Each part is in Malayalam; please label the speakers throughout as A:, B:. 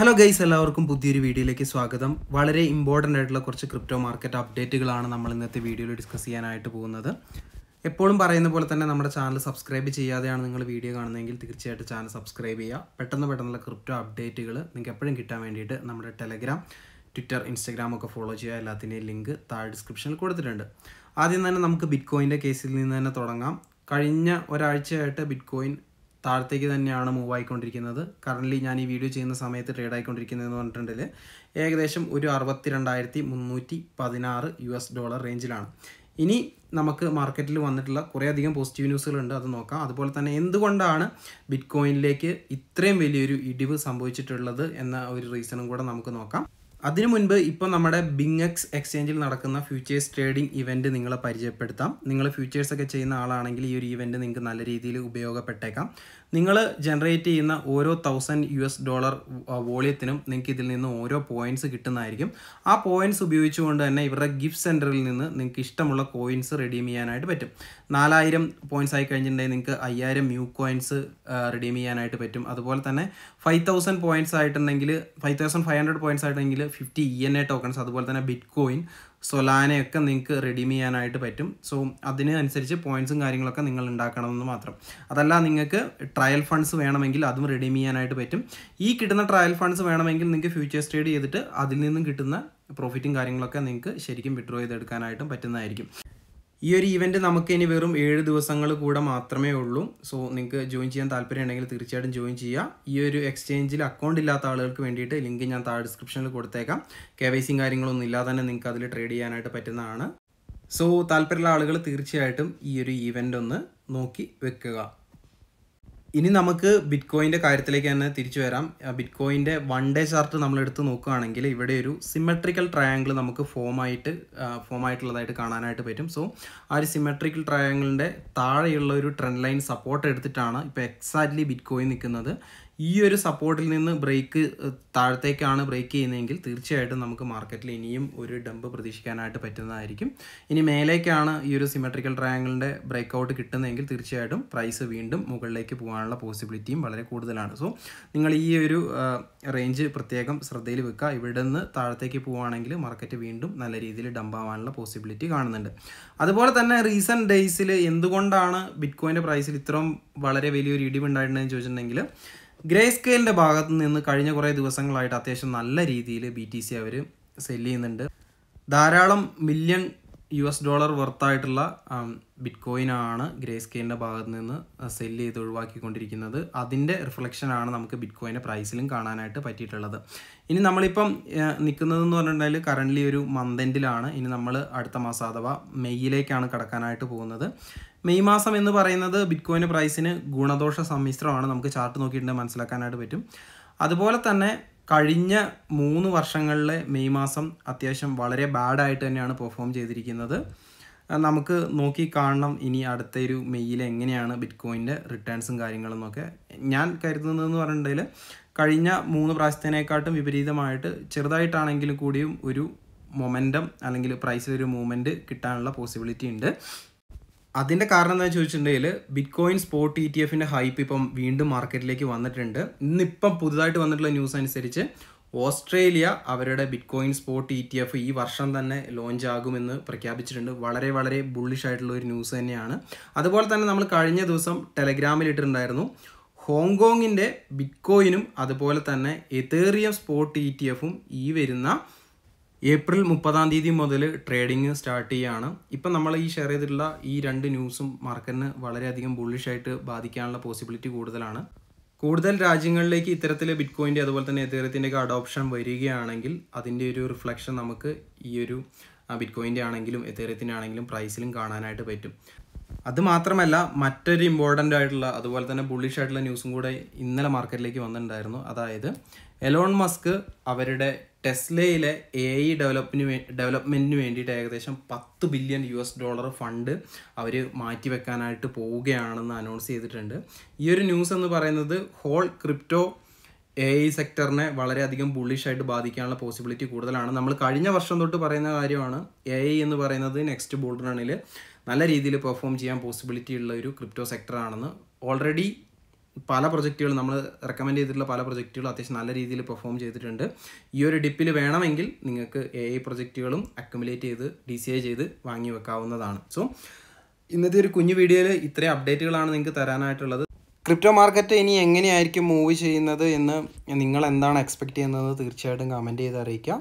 A: ഹലോ ഗൈസ് എല്ലാവർക്കും പുതിയൊരു വീഡിയോയിലേക്ക് സ്വാഗതം വളരെ ഇമ്പോർട്ടൻ്റ് ആയിട്ടുള്ള കുറച്ച് ക്രിപ്റ്റോ മാർക്കറ്റ് അപ്ഡേറ്റുകളാണ് നമ്മൾ ഇന്നത്തെ വീഡിയോയിൽ ഡിസ്കസ് ചെയ്യാനായിട്ട് പോകുന്നത് എപ്പോഴും പറയുന്ന പോലെ തന്നെ നമ്മുടെ ചാനൽ സബ്സ്ക്രൈബ് ചെയ്യാതെയാണ് നിങ്ങൾ വീഡിയോ കാണുന്നതെങ്കിൽ തീർച്ചയായിട്ടും ചാനൽ സബ്സ്ക്രൈബ് ചെയ്യുക പെട്ടെന്ന് പെട്ടെന്നുള്ള ക്രിപ്റ്റോ അപ്ഡേറ്റുകൾ നിങ്ങൾക്ക് എപ്പോഴും കിട്ടാൻ വേണ്ടിയിട്ട് നമ്മുടെ ടെലഗ്രാം ട്വിറ്റർ ഇൻസ്റ്റാഗ്രാം ഒക്കെ ഫോളോ ചെയ്യുക എല്ലാത്തിൻ്റെയും ലിങ്ക് താഴെ ഡിസ്ക്രിപ്ഷനിൽ കൊടുത്തിട്ടുണ്ട് ആദ്യം തന്നെ നമുക്ക് ബിറ്റ് കോയിൻ്റെ കേസിൽ നിന്ന് തന്നെ തുടങ്ങാം കഴിഞ്ഞ ഒരാഴ്ചയായിട്ട് ബിറ്റ് കോയിൻ താഴത്തേക്ക് തന്നെയാണ് മൂവ് ആയിക്കൊണ്ടിരിക്കുന്നത് കറൻ്റ്ലി ഞാൻ ഈ വീഡിയോ ചെയ്യുന്ന സമയത്ത് ട്രേഡ് ആയിക്കൊണ്ടിരിക്കുന്നതെന്ന് പറഞ്ഞിട്ടുണ്ടെങ്കിൽ ഏകദേശം ഒരു അറുപത്തി രണ്ടായിരത്തി മുന്നൂറ്റി പതിനാറ് യു എസ് ഡോളർ റേഞ്ചിലാണ് ഇനി നമുക്ക് മാർക്കറ്റിൽ വന്നിട്ടുള്ള കുറേയധികം പോസിറ്റീവ് ന്യൂസുകളുണ്ട് അത് നോക്കാം അതുപോലെ തന്നെ എന്തുകൊണ്ടാണ് ബിറ്റ് കോയിനിലേക്ക് ഇത്രയും വലിയൊരു ഇടിവ് സംഭവിച്ചിട്ടുള്ളത് എന്ന ഒരു റീസണും കൂടെ നമുക്ക് നോക്കാം അതിനു മുൻപ് ഇപ്പോൾ നമ്മുടെ ബിങ്എക്സ് എക്സ്ചേഞ്ചിൽ നടക്കുന്ന ഫ്യൂച്ചേഴ്സ് ട്രേഡിംഗ് ഇവൻറ്റ് നിങ്ങളെ പരിചയപ്പെടുത്താം നിങ്ങൾ ഫ്യൂച്ചേഴ്സ് ഒക്കെ ചെയ്യുന്ന ആളാണെങ്കിൽ ഈ ഒരു ഇവൻറ്റ് നിങ്ങൾക്ക് നല്ല രീതിയിൽ ഉപയോഗപ്പെട്ടേക്കാം നിങ്ങൾ ജനറേറ്റ് ചെയ്യുന്ന ഓരോ തൗസൻഡ് യു എസ് ഡോളർ വോളിയത്തിനും നിങ്ങൾക്ക് ഇതിൽ നിന്ന് ഓരോ പോയിന്റ്സ് കിട്ടുന്നതായിരിക്കും ആ പോയിന്റ്സ് ഉപയോഗിച്ചുകൊണ്ട് തന്നെ ഇവരുടെ ഗിഫ്റ്റ് സെൻറ്ററിൽ നിന്ന് നിങ്ങൾക്ക് ഇഷ്ടമുള്ള കോയിൻസ് റെഡീം ചെയ്യാനായിട്ട് പറ്റും നാലായിരം പോയിന്റ്സ് ആയി കഴിഞ്ഞിട്ടുണ്ടെങ്കിൽ നിങ്ങൾക്ക് അയ്യായിരം മ്യൂ കോയിൻസ് റെഡീം ചെയ്യാനായിട്ട് പറ്റും അതുപോലെ തന്നെ ഫൈവ് തൗസൻഡ് പോയിന്റ്സ് ആയിട്ടുണ്ടെങ്കിൽ five thousand five hundred points ആയിട്ടുണ്ടെങ്കിൽ fifty E N A tokens അതുപോലെ തന്നെ ബിറ്റ് കോയിൻ സൊലാനയൊക്കെ നിങ്ങൾക്ക് റെഡീം ചെയ്യാനായിട്ട് പറ്റും സോ അതിനനുസരിച്ച് പോയിന്റ്സും കാര്യങ്ങളൊക്കെ നിങ്ങൾ ഉണ്ടാക്കണമെന്ന് മാത്രം അതല്ല നിങ്ങൾക്ക് ട്രയൽ ഫണ്ട്സ് വേണമെങ്കിൽ അതും റിഡീം ചെയ്യാനായിട്ട് പറ്റും ഈ കിട്ടുന്ന ട്രയൽ ഫണ്ട്സ് വേണമെങ്കിൽ നിങ്ങൾക്ക് ഫ്യൂച്ചേഴ്സ് ട്രേഡ് ചെയ്തിട്ട് അതിൽ നിന്നും കിട്ടുന്ന പ്രോഫിറ്റും കാര്യങ്ങളൊക്കെ നിങ്ങൾക്ക് ശരിക്കും വിഡ്രോ ചെയ്തെടുക്കാനായിട്ടും പറ്റുന്നതായിരിക്കും ഈ ഒരു ഇവൻറ്റ് നമുക്ക് ഇനി വെറും ഏഴ് ദിവസങ്ങൾ കൂടെ മാത്രമേ ഉള്ളൂ സോ നിങ്ങൾക്ക് ജോയിൻ ചെയ്യാൻ താല്പര്യം ഉണ്ടെങ്കിൽ തീർച്ചയായിട്ടും ജോയിൻ ചെയ്യുക ഈ ഒരു എക്സ്ചേഞ്ചിൽ അക്കൗണ്ട് ഇല്ലാത്ത ആളുകൾക്ക് വേണ്ടിയിട്ട് ലിങ്ക് ഞാൻ താഴെ ഡിസ്ക്രിപ്ഷനിൽ കൊടുത്തേക്കാം കെ വൈ സിയും കാര്യങ്ങളൊന്നും ഇല്ലാതെ തന്നെ നിങ്ങൾക്ക് അതിൽ ട്രേഡ് ചെയ്യാനായിട്ട് പറ്റുന്നതാണ് സോ താല്പര്യമുള്ള ആളുകൾ തീർച്ചയായിട്ടും ഈ ഒരു ഇവൻ്റ് ഒന്ന് നോക്കി വെക്കുക ഇനി നമുക്ക് ബിറ്റ്കോയിൻ്റെ കാര്യത്തിലേക്ക് തന്നെ തിരിച്ചു വരാം ബിറ്റ്കോയിൻ്റെ വൺ ഡേ ചാർട്ട് നമ്മൾ എടുത്ത് നോക്കുകയാണെങ്കിൽ ഇവിടെ ഒരു സിമെട്രിക്കൽ ട്രയാങ്കിൾ നമുക്ക് ഫോമായിട്ട് ഫോമായിട്ടുള്ളതായിട്ട് കാണാനായിട്ട് പറ്റും സോ ആ ഒരു സിമെട്രിക്കൽ ട്രയാങ്കിളിൻ്റെ താഴെയുള്ള ഒരു ട്രെൻഡ് ലൈൻ സപ്പോർട്ട് എടുത്തിട്ടാണ് ഇപ്പോൾ എക്സാക്ട്ലി ബിറ്റ്കോയിൻ നിൽക്കുന്നത് ഈ ഒരു സപ്പോർട്ടിൽ നിന്ന് ബ്രേക്ക് താഴത്തേക്കാണ് ബ്രേക്ക് ചെയ്യുന്നതെങ്കിൽ തീർച്ചയായിട്ടും നമുക്ക് മാർക്കറ്റിൽ ഇനിയും ഒരു ഡംപ് പ്രതീക്ഷിക്കാനായിട്ട് പറ്റുന്നതായിരിക്കും ഇനി മേലേക്കാണ് ഈ ഒരു സിമെട്രിക്കൽ ട്രയാങ്കിളിൻ്റെ ബ്രേക്ക് ഔട്ട് കിട്ടുന്നതെങ്കിൽ തീർച്ചയായിട്ടും പ്രൈസ് വീണ്ടും മുകളിലേക്ക് പോകാനുള്ള പോസിബിലിറ്റിയും വളരെ കൂടുതലാണ് സോ നിങ്ങൾ ഈ ഒരു റേഞ്ച് പ്രത്യേകം ശ്രദ്ധയിൽ വെക്കുക ഇവിടെ നിന്ന് താഴത്തേക്ക് പോകുകയാണെങ്കിൽ മാർക്കറ്റ് വീണ്ടും നല്ല രീതിയിൽ ഡംപ് ആവാനുള്ള പോസിബിലിറ്റി കാണുന്നുണ്ട് അതുപോലെ തന്നെ റീസെൻറ്റ് ഡേയ്സിൽ എന്തുകൊണ്ടാണ് കോയിൻ്റെ പ്രൈസിൽ ഇത്രയും വളരെ വലിയൊരു ഇടിവുണ്ടായിട്ടുണ്ടെന്ന് ചോദിച്ചിട്ടുണ്ടെങ്കിൽ ഗ്രേ സ്കെയിലിൻ്റെ ഭാഗത്ത് നിന്ന് കഴിഞ്ഞ കുറേ ദിവസങ്ങളായിട്ട് അത്യാവശ്യം നല്ല രീതിയിൽ ബി ടി സി അവർ സെല്ല് ചെയ്യുന്നുണ്ട് ധാരാളം മില്യൺ യു എസ് ഡോളർ വർത്തായിട്ടുള്ള ബിറ്റ് ആണ് ഗ്രേ സ്കെയിലിൻ്റെ ഭാഗത്ത് നിന്ന് സെല് ചെയ്ത് ഒഴിവാക്കിക്കൊണ്ടിരിക്കുന്നത് അതിൻ്റെ റിഫ്ലക്ഷൻ ആണ് നമുക്ക് ബിറ്റ് കോയിൻ്റെ പ്രൈസിലും കാണാനായിട്ട് പറ്റിയിട്ടുള്ളത് ഇനി നമ്മളിപ്പം നിൽക്കുന്നതെന്ന് പറഞ്ഞിട്ടുണ്ടെങ്കിൽ കറൻ്റ്ലി ഒരു മന്ത് എൻഡിലാണ് ഇനി നമ്മൾ അടുത്ത മാസം അഥവാ മെയ്യിലേക്കാണ് കടക്കാനായിട്ട് പോകുന്നത് മെയ് മാസം എന്ന് പറയുന്നത് ബിറ്റ് കോയിൻ്റെ പ്രൈസിന് ഗുണദോഷ സമ്മിശ്രമാണ് നമുക്ക് ചാർട്ട് നോക്കിയിട്ടുണ്ടെങ്കിൽ മനസ്സിലാക്കാനായിട്ട് പറ്റും അതുപോലെ തന്നെ കഴിഞ്ഞ മൂന്ന് വർഷങ്ങളിലെ മെയ് മാസം അത്യാവശ്യം വളരെ ബാഡായിട്ട് തന്നെയാണ് പെർഫോം ചെയ്തിരിക്കുന്നത് നമുക്ക് നോക്കി കാണണം ഇനി അടുത്തൊരു മെയ്യിൽ എങ്ങനെയാണ് ബിറ്റ് കോയിൻ്റെ റിട്ടേൺസും കാര്യങ്ങളും എന്നൊക്കെ ഞാൻ കരുതുന്നതെന്ന് പറഞ്ഞിട്ടുണ്ടെങ്കിൽ കഴിഞ്ഞ മൂന്ന് പ്രാവശ്യത്തിനേക്കാട്ടും വിപരീതമായിട്ട് ചെറുതായിട്ടാണെങ്കിലും കൂടിയും ഒരു മൊമെൻറ്റം അല്ലെങ്കിൽ പ്രൈസിൽ ഒരു മൂവ്മെൻറ്റ് കിട്ടാനുള്ള പോസിബിലിറ്റി ഉണ്ട് അതിൻ്റെ കാരണം എന്താ ചോദിച്ചിട്ടുണ്ടെങ്കിൽ bitcoin spot E e T എഫിൻ്റെ ഹൈപ്പ് ഇപ്പം വീണ്ടും മാർക്കറ്റിലേക്ക് വന്നിട്ടുണ്ട് ഇന്നിപ്പം പുതുതായിട്ട് വന്നിട്ടുള്ള ന്യൂസ് അനുസരിച്ച് ഓസ്ട്രേലിയ അവരുടെ bitcoin spot E T F ഈ വർഷം തന്നെ ലോഞ്ച് ആകുമെന്ന് പ്രഖ്യാപിച്ചിട്ടുണ്ട് വളരെ വളരെ ബുള്ളിഷ് ആയിട്ടുള്ള ഒരു ന്യൂസ് തന്നെയാണ് അതുപോലെ തന്നെ നമ്മൾ കഴിഞ്ഞ ദിവസം ടെലഗ്രാമിൽ ഇട്ടിട്ടുണ്ടായിരുന്നു ഹോങ്കോങ്ങിൻ്റെ ബിറ്റ് കോയിനും അതുപോലെ തന്നെ എതേറിയം സ്പോട്ട് ഇ ടി എഫും ഈ വരുന്ന ഏപ്രിൽ മുപ്പതാം തീയതി മുതൽ ട്രേഡിംഗ് സ്റ്റാർട്ട് ചെയ്യുകയാണ് ഇപ്പം നമ്മൾ ഈ ഷെയർ ചെയ്തിട്ടുള്ള ഈ രണ്ട് ന്യൂസും മാർക്കറ്റിന് വളരെയധികം ബുള്ളിഷായിട്ട് ബാധിക്കാനുള്ള പോസിബിലിറ്റി കൂടുതലാണ് കൂടുതൽ രാജ്യങ്ങളിലേക്ക് ഇത്തരത്തിലെ ബിറ്റ്കോയിൻ്റെ അതുപോലെ തന്നെ ഒക്കെ അഡോപ്ഷൻ വരികയാണെങ്കിൽ അതിൻ്റെ ഒരു റിഫ്ലക്ഷൻ നമുക്ക് ഈ ഒരു ബിറ്റ്കോയിൻ്റെ ആണെങ്കിലും എതേറിയത്തിൻ്റെ ആണെങ്കിലും പ്രൈസിലും കാണാനായിട്ട് പറ്റും അതുമാത്രമല്ല മറ്റൊരു ഇമ്പോർട്ടൻ്റ് ആയിട്ടുള്ള അതുപോലെ തന്നെ ബുള്ളിഷ് ആയിട്ടുള്ള ന്യൂസും കൂടെ ഇന്നലെ മാർക്കറ്റിലേക്ക് വന്നിട്ടുണ്ടായിരുന്നു അതായത് എലോൺ മസ്ക് അവരുടെ ടെസ്ലയിലെ എ ഐ ഡെവലപ്പിന് ഡെവലപ്മെന്റിന് വേണ്ടിയിട്ട് ഏകദേശം പത്ത് billion U S dollar fund അവർ മാറ്റിവെക്കാനായിട്ട് പോവുകയാണെന്ന് അനൗൺസ് ചെയ്തിട്ടുണ്ട് ഈ ഒരു ന്യൂസ് എന്ന് പറയുന്നത് ഹോൾ ക്രിപ്റ്റോ എ ഐ സെക്ടറിനെ വളരെയധികം ബുള്ളിഷായിട്ട് ബാധിക്കാനുള്ള പോസിബിലിറ്റി കൂടുതലാണ് നമ്മൾ കഴിഞ്ഞ വർഷം തൊട്ട് പറയുന്ന കാര്യമാണ് എ ഐ എന്ന് പറയുന്നത് നെക്സ്റ്റ് ബോൾഡ് റണ്ണിൽ നല്ല രീതിയിൽ പെർഫോം ചെയ്യാൻ പോസിബിലിറ്റി ഉള്ള ഒരു ക്രിപ്റ്റോ സെക്ടറാണെന്ന് ഓൾറെഡി പല പ്രൊജക്റ്റുകൾ നമ്മൾ റെക്കമെൻഡ് ചെയ്തിട്ടുള്ള പല പ്രൊജക്റ്റുകൾ അത്യാവശ്യം നല്ല രീതിയിൽ പെർഫോം ചെയ്തിട്ടുണ്ട് ഈ ഒരു ഡിപ്പിൽ വേണമെങ്കിൽ നിങ്ങൾക്ക് എ ഐ പ്രൊജക്റ്റുകളും അക്യുമുലേറ്റ് ചെയ്ത് ഡി സി ഐ ചെയ്ത് വാങ്ങി വെക്കാവുന്നതാണ് സോ ഇന്നത്തെ ഒരു കുഞ്ഞു വീഡിയോയിൽ ഇത്രയും അപ്ഡേറ്റുകളാണ് നിങ്ങൾക്ക് തരാനായിട്ടുള്ളത് ക്രിപ്റ്റോ മാർക്കറ്റ് ഇനി എങ്ങനെയായിരിക്കും മൂവ് ചെയ്യുന്നത് എന്ന് നിങ്ങൾ എന്താണ് എക്സ്പെക്ട് ചെയ്യുന്നത് തീർച്ചയായിട്ടും കമൻറ്റ് ചെയ്ത് അറിയിക്കാം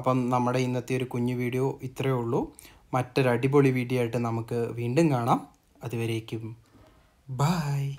A: അപ്പം നമ്മുടെ ഇന്നത്തെ ഒരു കുഞ്ഞു വീഡിയോ ഇത്രയേ ഉള്ളൂ മറ്റൊരു അടിപൊളി വീഡിയോ ആയിട്ട് നമുക്ക് വീണ്ടും കാണാം അതുവരേക്കും ബായ്